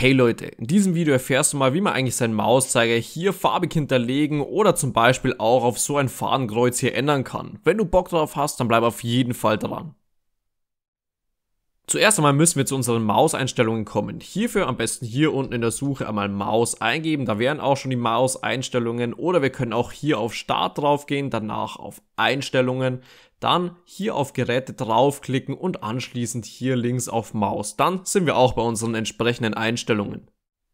Hey Leute, in diesem Video erfährst du mal, wie man eigentlich seinen Mauszeiger hier farbig hinterlegen oder zum Beispiel auch auf so ein Fadenkreuz hier ändern kann. Wenn du Bock drauf hast, dann bleib auf jeden Fall dran. Zuerst einmal müssen wir zu unseren Mauseinstellungen kommen. Hierfür am besten hier unten in der Suche einmal Maus eingeben, da wären auch schon die Mauseinstellungen oder wir können auch hier auf Start draufgehen, danach auf Einstellungen, dann hier auf Geräte draufklicken und anschließend hier links auf Maus. Dann sind wir auch bei unseren entsprechenden Einstellungen.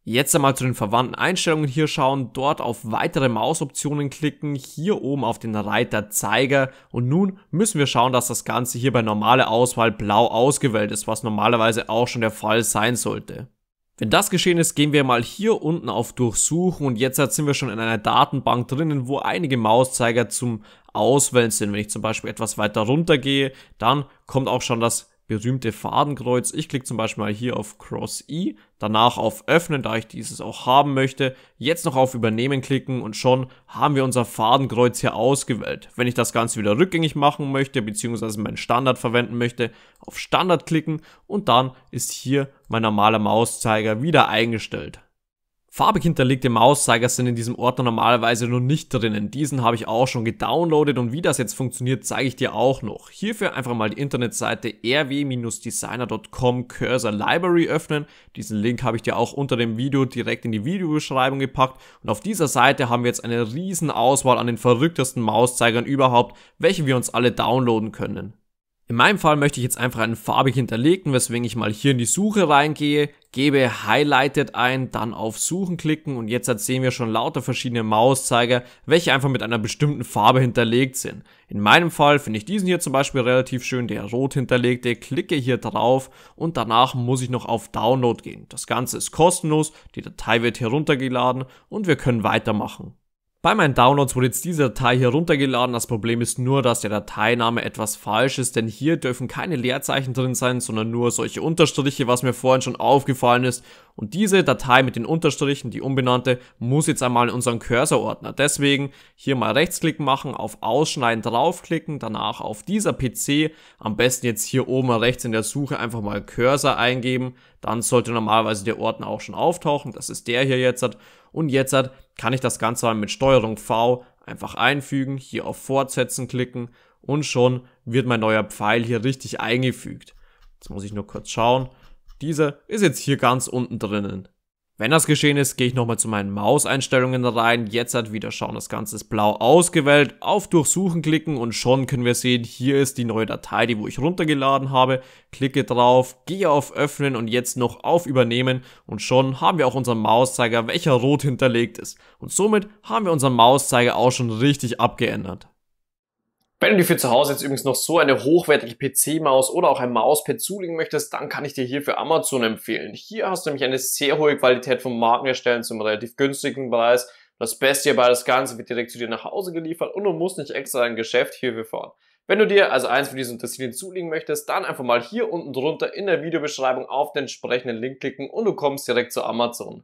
Jetzt einmal zu den verwandten Einstellungen hier schauen, dort auf weitere Mausoptionen klicken, hier oben auf den Reiter Zeiger und nun müssen wir schauen, dass das Ganze hier bei normaler Auswahl blau ausgewählt ist, was normalerweise auch schon der Fall sein sollte. Wenn das geschehen ist, gehen wir mal hier unten auf Durchsuchen und jetzt sind wir schon in einer Datenbank drinnen, wo einige Mauszeiger zum Auswählen sind. Wenn ich zum Beispiel etwas weiter runter gehe, dann kommt auch schon das berühmte Fadenkreuz. Ich klicke zum Beispiel mal hier auf Cross-I, danach auf Öffnen, da ich dieses auch haben möchte. Jetzt noch auf Übernehmen klicken und schon haben wir unser Fadenkreuz hier ausgewählt. Wenn ich das Ganze wieder rückgängig machen möchte, beziehungsweise meinen Standard verwenden möchte, auf Standard klicken und dann ist hier mein normaler Mauszeiger wieder eingestellt. Farbig hinterlegte Mauszeiger sind in diesem Ordner normalerweise nur nicht drinnen. Diesen habe ich auch schon gedownloadet und wie das jetzt funktioniert, zeige ich dir auch noch. Hierfür einfach mal die Internetseite rw-designer.com Cursor Library öffnen. Diesen Link habe ich dir auch unter dem Video direkt in die Videobeschreibung gepackt. Und auf dieser Seite haben wir jetzt eine riesen Auswahl an den verrücktesten Mauszeigern überhaupt, welche wir uns alle downloaden können. In meinem Fall möchte ich jetzt einfach einen farbig hinterlegten, weswegen ich mal hier in die Suche reingehe, gebe Highlighted ein, dann auf Suchen klicken und jetzt sehen wir schon lauter verschiedene Mauszeiger, welche einfach mit einer bestimmten Farbe hinterlegt sind. In meinem Fall finde ich diesen hier zum Beispiel relativ schön, der rot hinterlegte, klicke hier drauf und danach muss ich noch auf Download gehen. Das Ganze ist kostenlos, die Datei wird heruntergeladen und wir können weitermachen. Bei meinen Downloads wurde jetzt diese Datei hier runtergeladen. Das Problem ist nur, dass der Dateiname etwas falsch ist, denn hier dürfen keine Leerzeichen drin sein, sondern nur solche Unterstriche, was mir vorhin schon aufgefallen ist. Und diese Datei mit den Unterstrichen, die unbenannte, muss jetzt einmal in unseren Cursor-Ordner. Deswegen hier mal rechtsklick machen, auf Ausschneiden draufklicken, danach auf dieser PC. Am besten jetzt hier oben rechts in der Suche einfach mal Cursor eingeben. Dann sollte normalerweise der Ordner auch schon auftauchen. Das ist der hier jetzt. Und jetzt kann ich das Ganze mal mit Steuerung V einfach einfügen, hier auf Fortsetzen klicken und schon wird mein neuer Pfeil hier richtig eingefügt. Jetzt muss ich nur kurz schauen. Dieser ist jetzt hier ganz unten drinnen. Wenn das geschehen ist, gehe ich nochmal zu meinen Mauseinstellungen rein. Jetzt hat wieder schauen, das Ganze ist blau ausgewählt. Auf Durchsuchen klicken und schon können wir sehen, hier ist die neue Datei, die wo ich runtergeladen habe. Klicke drauf, gehe auf Öffnen und jetzt noch auf Übernehmen und schon haben wir auch unseren Mauszeiger, welcher rot hinterlegt ist. Und somit haben wir unseren Mauszeiger auch schon richtig abgeändert. Wenn du dir für zu Hause jetzt übrigens noch so eine hochwertige PC-Maus oder auch ein Mauspad zulegen möchtest, dann kann ich dir hier für Amazon empfehlen. Hier hast du nämlich eine sehr hohe Qualität von Markenherstellern zum relativ günstigen Preis. Das Beste hierbei, das Ganze wird direkt zu dir nach Hause geliefert und du musst nicht extra ein Geschäft hierfür fahren. Wenn du dir also eins von diesen Tessilien zulegen möchtest, dann einfach mal hier unten drunter in der Videobeschreibung auf den entsprechenden Link klicken und du kommst direkt zu Amazon.